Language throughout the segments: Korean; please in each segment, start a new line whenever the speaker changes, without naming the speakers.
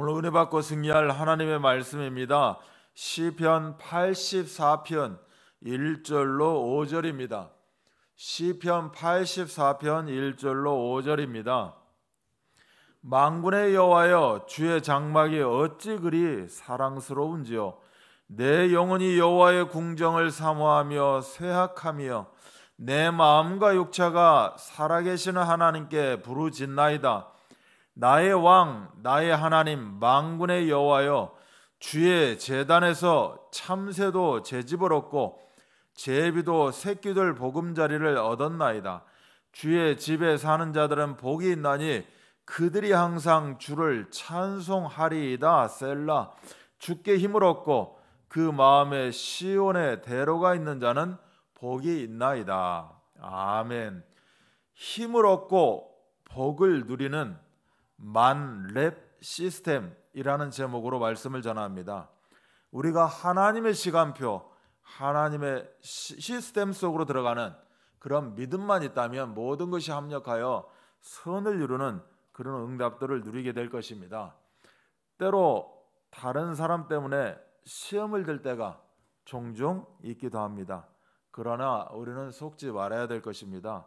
오늘 은혜 받고 승리할 하나님의 말씀입니다. 시편 84편 1절로 5절입니다. 시편 84편 1절로 5절입니다. 망군의 여호와여 주의 장막이 어찌 그리 사랑스러운지요 내 영혼이 여호와의 궁정을 사모하며 쇠약하며 내 마음과 육체가 살아계시는 하나님께 부르짖나이다 나의 왕, 나의 하나님, 망군의 여호와여, 주의 재단에서 참새도 재집을얻고 제비도 새끼들 보금자리를 얻었나이다. 주의 집에 사는 자들은 복이 있나니 그들이 항상 주를 찬송하리이다. 셀라. 주께 힘을 얻고 그 마음에 시온의 대로가 있는 자는 복이 있나이다. 아멘. 힘을 얻고 복을 누리는 만렙 시스템이라는 제목으로 말씀을 전합니다. 우리가 하나님의 시간표, 하나님의 시스템 속으로 들어가는 그런 믿음만 있다면 모든 것이 합력하여 선을 이루는 그런 응답들을 누리게 될 것입니다. 때로 다른 사람 때문에 시험을 들 때가 종종 있기도 합니다. 그러나 우리는 속지 말아야 될 것입니다.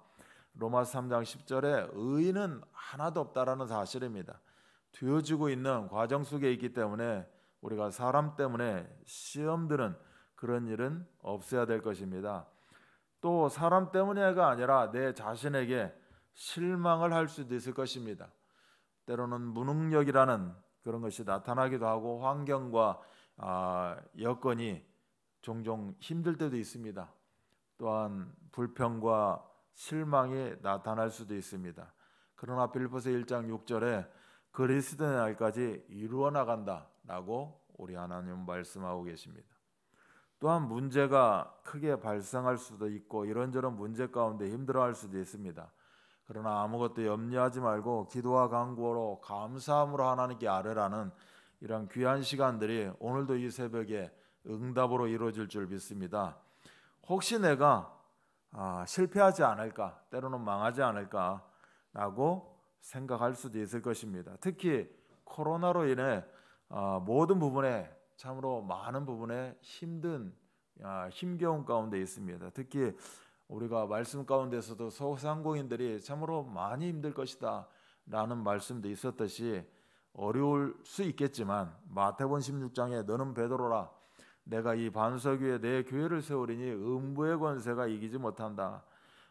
로마서 3장 10절에 의인은 하나도 없다라는 사실입니다. 되어지고 있는 과정 속에 있기 때문에 우리가 사람 때문에 시험들은 그런 일은 없어야 될 것입니다. 또 사람 때문에가 아니라 내 자신에게 실망을 할 수도 있을 것입니다. 때로는 무능력이라는 그런 것이 나타나기도 하고 환경과 아, 여건이 종종 힘들 때도 있습니다. 또한 불평과 실망이 나타날 수도 있습니다. 그러나 빌보스 1장 6절에 그리스도의 날까지 이루어 나간다라고 우리 하나님 말씀하고 계십니다. 또한 문제가 크게 발생할 수도 있고 이런저런 문제 가운데 힘들어할 수도 있습니다. 그러나 아무것도 염려하지 말고 기도와 간구로 감사함으로 하나님께 아뢰라는 이런 귀한 시간들이 오늘도 이 새벽에 응답으로 이루어질 줄 믿습니다. 혹시 내가 아, 실패하지 않을까, 때로는 망하지 않을까라고 생각할 수도 있을 것입니다. 특히 코로나로 인해 아, 모든 부분에 참으로 많은 부분에 힘든 아, 힘겨운 가운데 있습니다. 특히 우리가 말씀 가운데서도 소상공인들이 참으로 많이 힘들 것이다 라는 말씀도 있었듯이 어려울 수 있겠지만 마태본 16장에 너는 베드로라 내가 이 반석 위에 내 교회를 세우리니 음부의 권세가 이기지 못한다.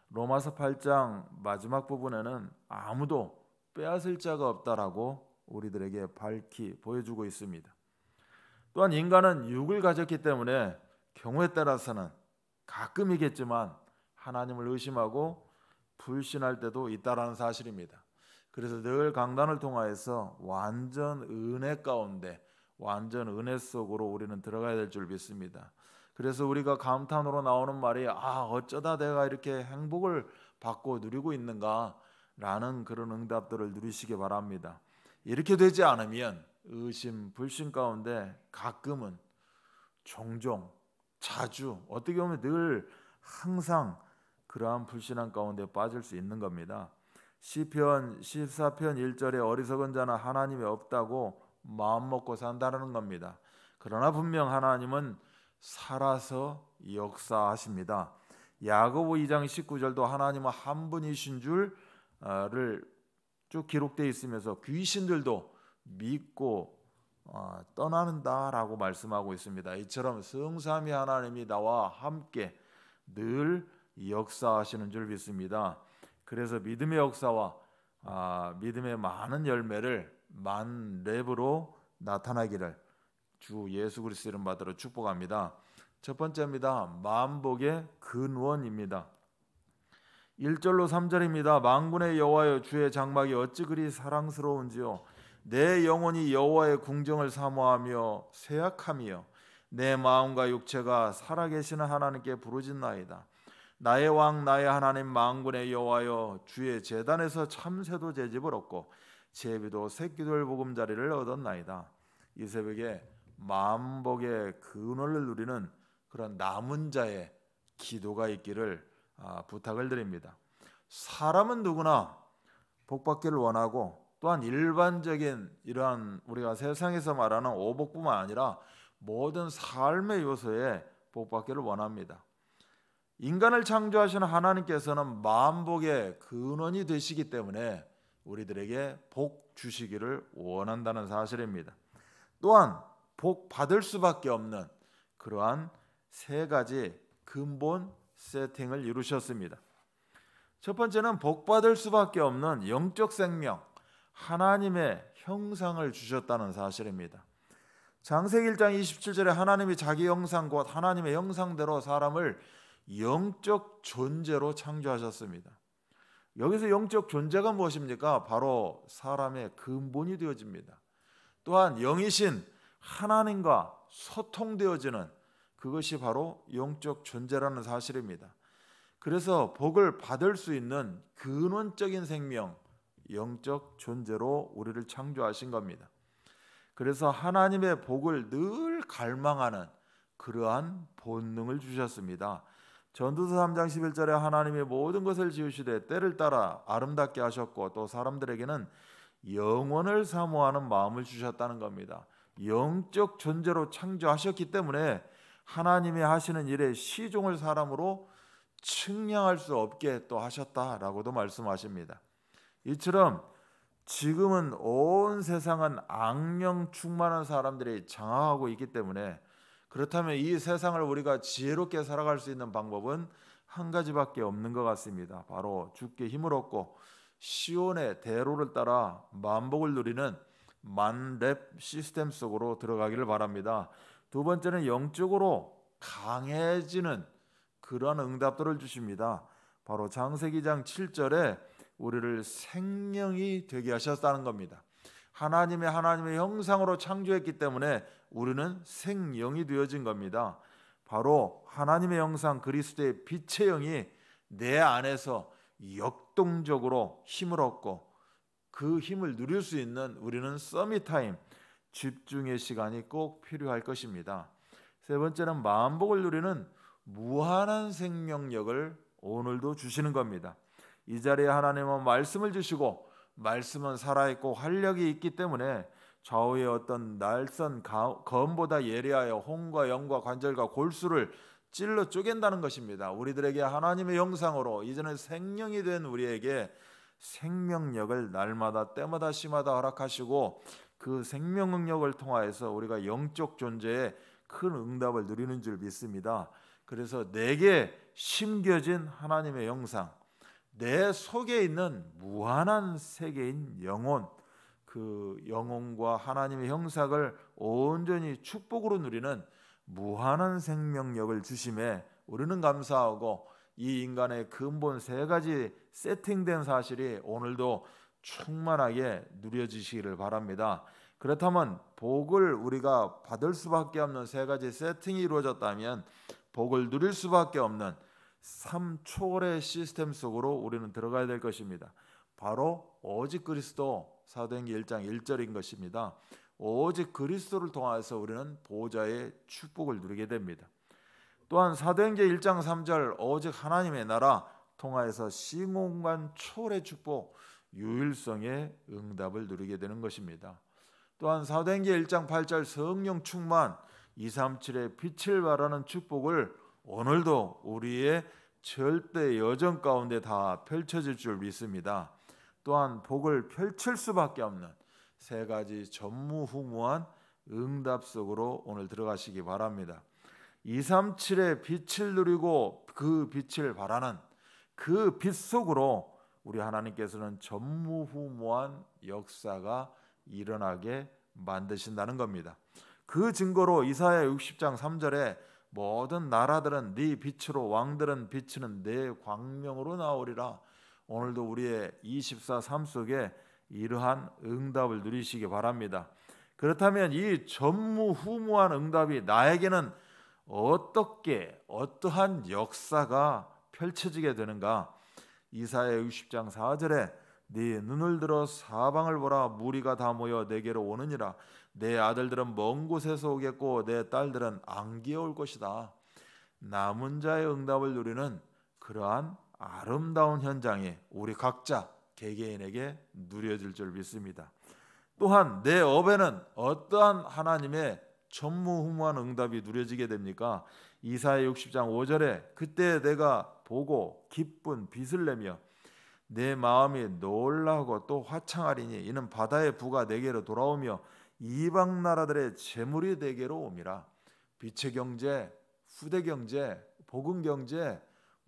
로마서 8장 마지막 부분에는 아무도 빼앗을 자가 없다라고 우리들에게 밝히 보여주고 있습니다. 또한 인간은 육을 가졌기 때문에 경우에 따라서는 가끔이겠지만 하나님을 의심하고 불신할 때도 있다라는 사실입니다. 그래서 늘 강단을 통하여서 완전 은혜 가운데 완전 은혜 속으로 우리는 들어가야 될 줄 믿습니다. 그래서 우리가 감탄으로 나오는 말이 아 어쩌다 내가 이렇게 행복을 받고 누리고 있는가라는 그런 응답들을 누리시기 바랍니다. 이렇게 되지 않으면 의심, 불신 가운데 가끔은 종종, 자주, 어떻게 보면 늘 항상 그러한 불신한 가운데 빠질 수 있는 겁니다. 시편 14편 1절에 어리석은 자는 하나님이 없다고 마음 먹고 산다는 겁니다. 그러나 분명 하나님은 살아서 역사하십니다. 야고보 2장 19절도 하나님은 한 분이신 줄을 어, 쭉 기록되어 있으면서 귀신들도 믿고 어, 떠나는다라고 말씀하고 있습니다. 이처럼 성삼위 하나님이 나와 함께 늘 역사하시는 줄 믿습니다. 그래서 믿음의 역사와 아, 믿음의 많은 열매를 만 랩으로 나타나기를 주 예수 그리스도 이름 받으러 축복합니다. 첫 번째입니다. 만복의 근원입니다. 1절로 3절입니다. 만군의 여호와여 주의 장막이 어찌 그리 사랑스러운지요 내 영혼이 여호와의 궁정을 사모하며 쇠약함이여 내 마음과 육체가 살아계시는 하나님께 부르짖나이다. 나의 왕 나의 하나님 만군의 여호와여 주의 제단에서 참새도 제집을 얻고 제비도 새끼들 보음자리를 얻었나이다. 이 새벽에 만복의 근원을 누리는 그런 남은 자의 기도가 있기를 아, 부탁을 드립니다. 사람은 누구나 복받기를 원하고 또한 일반적인 이러한 우리가 세상에서 말하는 오복뿐만 아니라 모든 삶의 요소에 복받기를 원합니다. 인간을 창조하신 하나님께서는 만복의 근원이 되시기 때문에 우리들에게 복 주시기를 원한다는 사실입니다. 또한 복 받을 수밖에 없는 그러한 세 가지 근본 세팅을 이루셨습니다. 첫 번째는 복 받을 수밖에 없는 영적 생명, 하나님의 형상을 주셨다는 사실입니다. 장세기 1장 27절에 하나님이 자기 형상 곧 하나님의 형상대로 사람을 영적 존재로 창조하셨습니다. 여기서 영적 존재가 무엇입니까? 바로 사람의 근본이 되어집니다. 또한 영이신 하나님과 소통되어지는 그것이 바로 영적 존재라는 사실입니다. 그래서 복을 받을 수 있는 근원적인 생명, 영적 존재로 우리를 창조하신 겁니다. 그래서 하나님의 복을 늘 갈망하는 그러한 본능을 주셨습니다. 전두서 3장 11절에 하나님이 모든 것을 지으시되 때를 따라 아름답게 하셨고 또 사람들에게는 영원을 사모하는 마음을 주셨다는 겁니다. 영적 존재로 창조하셨기 때문에 하나님이 하시는 일에 시종을 사람으로 측량할 수 없게 또 하셨다라고도 말씀하십니다. 이처럼 지금은 온 세상은 악령 충만한 사람들이 장악하고 있기 때문에 그렇다면 이 세상을 우리가 지혜롭게 살아갈 수 있는 방법은 한 가지밖에 없는 것 같습니다. 바로 죽게 힘을 얻고 시온의 대로를 따라 만복을 누리는 만렙 시스템 속으로 들어가기를 바랍니다. 두 번째는 영적으로 강해지는 그런 응답들을 주십니다. 바로 장세기장 7절에 우리를 생명이 되게 하셨다는 겁니다. 하나님의 하나님의 형상으로 창조했기 때문에 우리는 생영이 되어진 겁니다. 바로 하나님의 영상 그리스도의 빛의 영이 내 안에서 역동적으로 힘을 얻고 그 힘을 누릴 수 있는 우리는 서밋타임 집중의 시간이 꼭 필요할 것입니다. 세 번째는 마음복을 누리는 무한한 생명력을 오늘도 주시는 겁니다. 이 자리에 하나님은 말씀을 주시고 말씀은 살아있고 활력이 있기 때문에 좌우의 어떤 날선 검보다 예리하여 홍과 영과 관절과 골수를 찔러 쪼갠다는 것입니다. 우리들에게 하나님의 영상으로 이제는 생명이 된 우리에게 생명력을 날마다 때마다 시마다 허락하시고 그 생명 능력을 통하여서 우리가 영적 존재에 큰 응답을 누리는 줄 믿습니다. 그래서 내게 심겨진 하나님의 영상, 내 속에 있는 무한한 세계인 영혼, 그 영혼과 하나님의 형상을 온전히 축복으로 누리는 무한한 생명력을 주심에 우리는 감사하고 이 인간의 근본 세 가지 세팅된 사실이 오늘도 충만하게 누려지시기를 바랍니다. 그렇다면 복을 우리가 받을 수밖에 없는 세 가지 세팅이 이루어졌다면 복을 누릴 수밖에 없는 삼초월의 시스템 속으로 우리는 들어가야 될 것입니다. 바로 오직 그리스도 사도행기 1장 1절인 것입니다. 오직 그리스도를 통하여서 우리는 보좌의 축복을 누리게 됩니다. 또한 사도행전 1장 3절 오직 하나님의 나라 통하여서 시공간 초월의 축복 유일성의 응답을 누리게 되는 것입니다. 또한 사도행전 1장 8절 성령 충만 237의 빛을 발하는 축복을 오늘도 우리의 절대 여정 가운데 다 펼쳐질 줄 믿습니다. 또한 복을 펼칠 수밖에 없는 세 가지 전무후무한 응답 속으로 오늘 들어가시기 바랍니다. 237의 빛을 누리고 그 빛을 바라는 그 빛 속으로 우리 하나님께서는 전무후무한 역사가 일어나게 만드신다는 겁니다. 그 증거로 이사야 60장 3절에 모든 나라들은 네 빛으로 왕들은 비치는 내 광명으로 나오리라 오늘도 우리의 24삶 속에 이러한 응답을 누리시기 바랍니다. 그렇다면 이 전무후무한 응답이 나에게는 어떻게 어떠한 역사가 펼쳐지게 되는가? 이사의 60장 4절에 네 눈을 들어 사방을 보라 무리가 다 모여 내게로 오느니라 내 아들들은 먼 곳에서 오겠고 내 딸들은 안기올 것이다. 남은 자의 응답을 누리는 그러한 아름다운 현장이 우리 각자 개개인에게 누려질 줄 믿습니다. 또한 내 업에는 어떠한 하나님의 전무후무한 응답이 누려지게 됩니까? 이사의 60장 5절에 그때 내가 보고 기쁜 빛을 내며 내 마음이 놀라고 또 화창하리니 이는 바다의 부가 내게로 돌아오며 이방 나라들의 재물이 내게로 옴이라 빛의 경제, 후대 경제, 복음 경제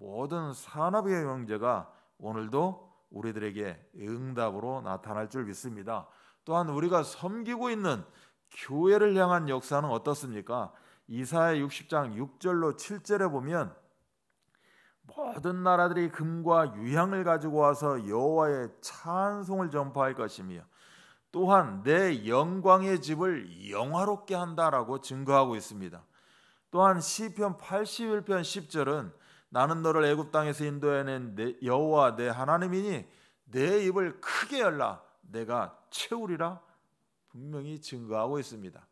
모든 산업의 영제가 오늘도 우리들에게 응답으로 나타날 줄 믿습니다. 또한 우리가 섬기고 있는 교회를 향한 역사는 어떻습니까? 이사의 60장 6절로 7절에 보면 모든 나라들이 금과 유향을 가지고 와서 여호와의 찬송을 전파할 것이며 또한 내 영광의 집을 영화롭게 한다라고 증거하고 있습니다. 또한 시편 81편 10절은 나는 너를 애굽 땅에서 인도해낸 여호와 내 하나님이니 내 입을 크게 열라 내가 채우리라 분명히 증거하고 있습니다.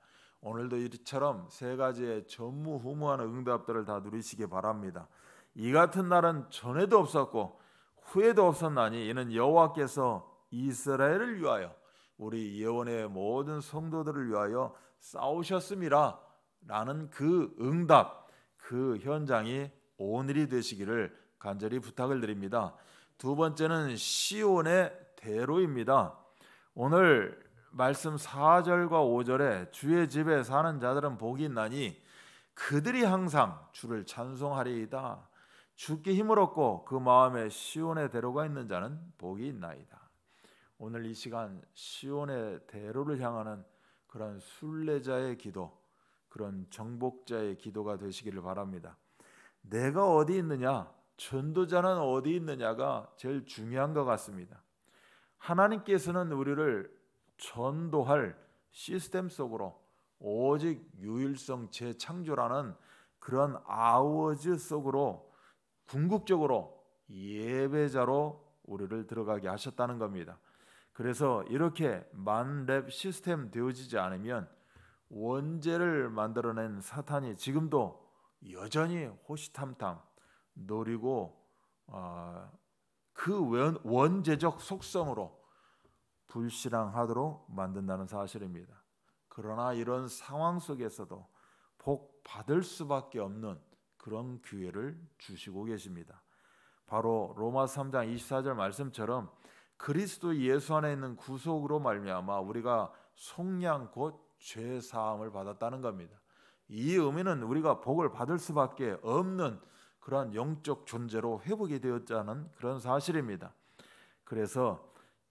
오늘도 이처럼 세 가지의 전무후무한 응답들을 다 누리시기 바랍니다. 이 같은 날은 전에도 없었고 후에도 없었나니 이는 여호와께서 이스라엘을 위하여 우리 예원의 모든 성도들을 위하여 싸우셨음이라 라는 그 응답 그 현장이 오늘이 되시기를 간절히 부탁을 드립니다. 두 번째는 시온의 대로입니다. 오늘 말씀 4절과 5절에 주의 집에 사는 자들은 복이 있나니 그들이 항상 주를 찬송하리이다. 주께 힘을 얻고 그 마음에 시온의 대로가 있는 자는 복이 있나이다. 오늘 이 시간 시온의 대로를 향하는 그런 순례자의 기도, 그런 정복자의 기도가 되시기를 바랍니다. 내가 어디 있느냐, 전도자는 어디 있느냐가 제일 중요한 것 같습니다. 하나님께서는 우리를 전도할 시스템 속으로 오직 유일성 재창조라는 그런 아워즈 속으로 궁극적으로 예배자로 우리를 들어가게 하셨다는 겁니다. 그래서 이렇게 만렙 시스템 되어지지 않으면 원죄를 만들어낸 사탄이 지금도 여전히 호시탐탐 노리고 어, 그 원제적 속성으로 불신앙하도록 만든다는 사실입니다. 그러나 이런 상황 속에서도 복 받을 수밖에 없는 그런 기회를 주시고 계십니다. 바로 로마 3장 24절 말씀처럼 그리스도 예수 안에 있는 구속으로 말미암아 우리가 속량 곧죄 사함을 받았다는 겁니다. 이 의미는 우리가 복을 받을 수밖에 없는 그러한 영적 존재로 회복이 되었다는 그런 사실입니다. 그래서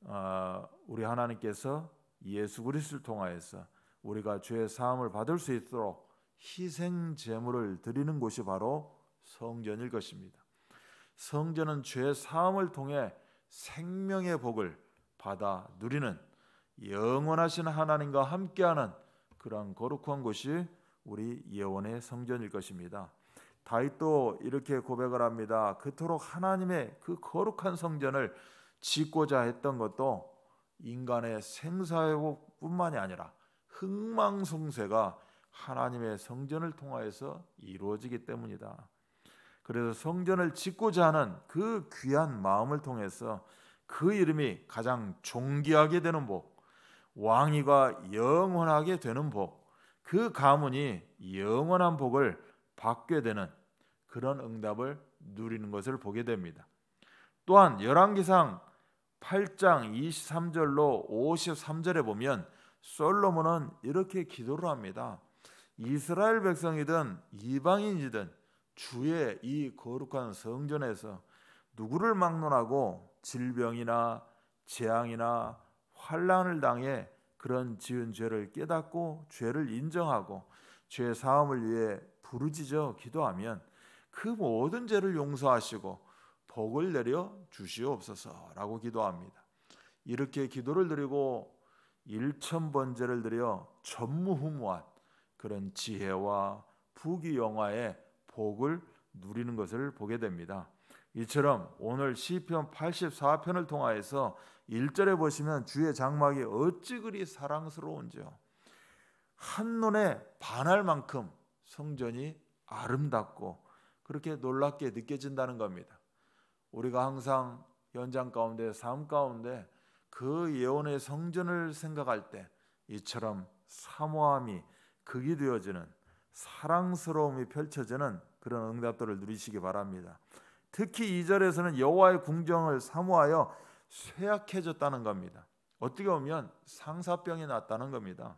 어, 우리 하나님께서 예수 그리스도를 통하여서 우리가 죄의 사함을 받을 수 있도록 희생 제물을 드리는 곳이 바로 성전일 것입니다. 성전은 죄의 사함을 통해 생명의 복을 받아 누리는 영원하신 하나님과 함께하는 그런 거룩한 곳이 우리 예원의 성전일 것입니다. 다윗도 이렇게 고백을 합니다. 그토록 하나님의 그 거룩한 성전을 짓고자 했던 것도 인간의 생사회복뿐만이 아니라 흥망성쇠가 하나님의 성전을 통하여서 이루어지기 때문이다. 그래서 성전을 짓고자 하는 그 귀한 마음을 통해서 그 이름이 가장 존귀하게 되는 복, 왕위가 영원하게 되는 복, 그 가문이 영원한 복을 받게 되는 그런 응답을 누리는 것을 보게 됩니다. 또한 열왕기상 8장 23절로 53절에 보면 솔로몬은 이렇게 기도를 합니다. 이스라엘 백성이든 이방인이든 주의 이 거룩한 성전에서 누구를 막론하고 질병이나 재앙이나 환란을 당해 그런 지은 죄를 깨닫고 죄를 인정하고 죄 사함을 위해 부르짖어 기도하면 그 모든 죄를 용서하시고 복을 내려 주시옵소서라고 기도합니다. 이렇게 기도를 드리고 일천번제를 드려 전무후무한 그런 지혜와 부귀영화의 복을 누리는 것을 보게 됩니다. 이처럼 오늘 시편 84편을 통하여서 1절에 보시면 주의 장막이 어찌 그리 사랑스러운지요. 한눈에 반할 만큼 성전이 아름답고 그렇게 놀랍게 느껴진다는 겁니다. 우리가 항상 연장 가운데 삶 가운데 그 예언의 성전을 생각할 때 이처럼 사모함이 극이 되어지는 사랑스러움이 펼쳐지는 그런 응답들을 누리시기 바랍니다. 특히 2절에서는 여호와의 궁정을 사모하여 쇠약해졌다는 겁니다. 어떻게 보면 상사병이 났다는 겁니다.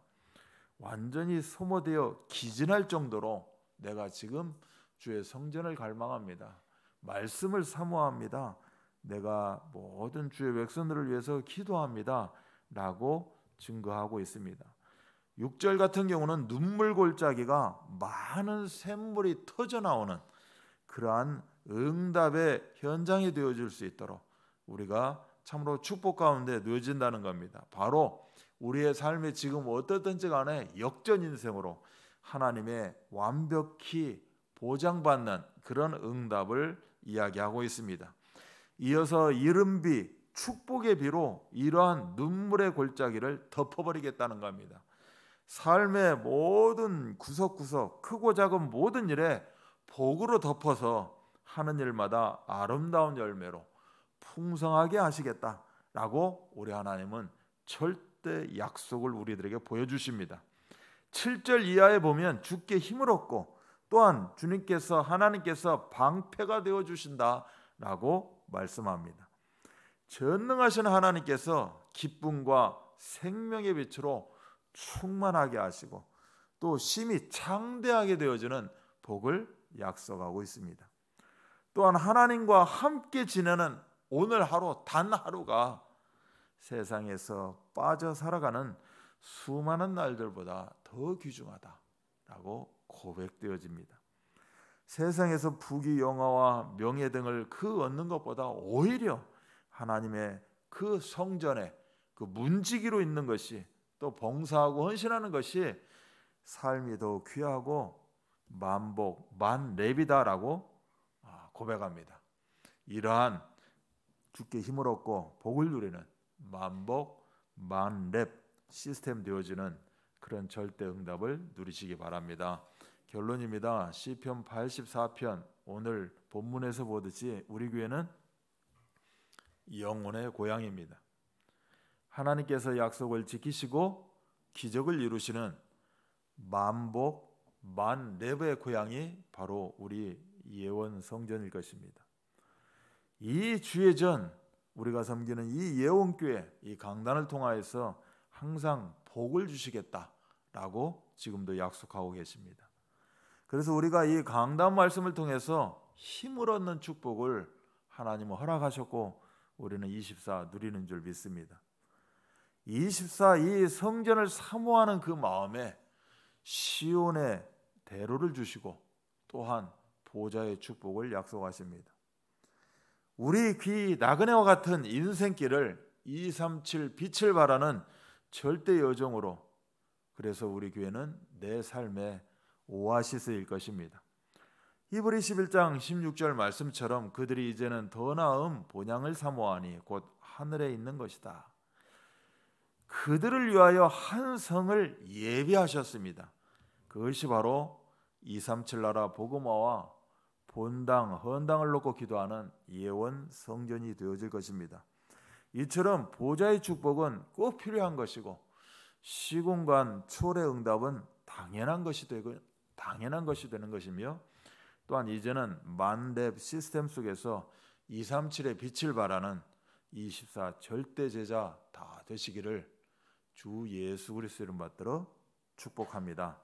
완전히 소모되어 기진할 정도로 내가 지금 주의 성전을 갈망합니다. 말씀을 사모합니다. 내가 모든 주의 백성들을 위해서 기도합니다. 라고 증거하고 있습니다. 6절 같은 경우는 눈물 골짜기가 많은 샘물이 터져 나오는 그러한 응답의 현장이 되어 줄수 있도록 우리가 참으로 축복 가운데 놓여진다는 겁니다. 바로 우리의 삶이 지금 어떻든지 간에 역전 인생으로 하나님의 완벽히 보장받는 그런 응답을 이야기하고 있습니다. 이어서 이른비 축복의 비로 이러한 눈물의 골짜기를 덮어버리겠다는 겁니다. 삶의 모든 구석구석 크고 작은 모든 일에 복으로 덮어서 하는 일마다 아름다운 열매로 풍성하게 하시겠다라고 우리 하나님은 절대 약속을 우리들에게 보여주십니다. 7절 이하에 보면 주께 힘을 얻고 또한 주님께서 하나님께서 방패가 되어 주신다라고 말씀합니다. 전능하신 하나님께서 기쁨과 생명의 빛으로 충만하게 하시고 또 심히 창대하게 되어지는 복을 약속하고 있습니다. 또한 하나님과 함께 지내는 오늘 하루 단 하루가 세상에서 빠져 살아가는 수많은 날들보다 더 귀중하다라고 고백되어집니다. 세상에서 부귀 영화와 명예 등을 그 얻는 것보다 오히려 하나님의 그 성전에 그 문지기로 있는 것이 또 봉사하고 헌신하는 것이 삶이 더 귀하고 만복 만렙이다라고 아, 고백합니다. 이러한 주께 힘을 얻고 복을 누리는 만복 만렙 시스템 되어지는 그런 절대 응답을 누리시기 바랍니다. 결론입니다. 시편 84편 오늘 본문에서 보듯이 우리 교회는 영혼의 고향입니다. 하나님께서 약속을 지키시고 기적을 이루시는 만복 만렙의 고향이 바로 우리 예원 성전일 것입니다. 이 주의전 우리가 섬기는 이 예원교회 이 강단을 통하여서 항상 복을 주시겠다라고 지금도 약속하고 계십니다. 그래서 우리가 이 강단 말씀을 통해서 힘을 얻는 축복을 하나님은 허락하셨고 우리는 24 누리는 줄 믿습니다. 24 이 성전을 사모하는 그 마음에 시온의 대로를 주시고 또한 보좌의 축복을 약속하십니다. 우리귀 나그네와 같은 인생길을 237 빛을 바라는 절대 여정으로 그래서 우리 교회는 내 삶의 오아시스일 것입니다. 히브리 11장 16절 말씀처럼 그들이 이제는 더 나은 본향을 사모하니 곧 하늘에 있는 것이다. 그들을 위하여 한 성을 예비하셨습니다. 그것이 바로 237 나라 복음화와 본당, 헌당을 놓고 기도하는 예원 성전이 되어질 것입니다. 이처럼 보좌의 축복은 꼭 필요한 것이고 시공간 초월의 응답은 당연한 것이 되고 당연한 것이 되는 것이며 또한 이제는 만렙 시스템 속에서 237의 빛을 발하는 24 절대 제자 다 되시기를 주 예수 그리스도를 받들어 축복합니다.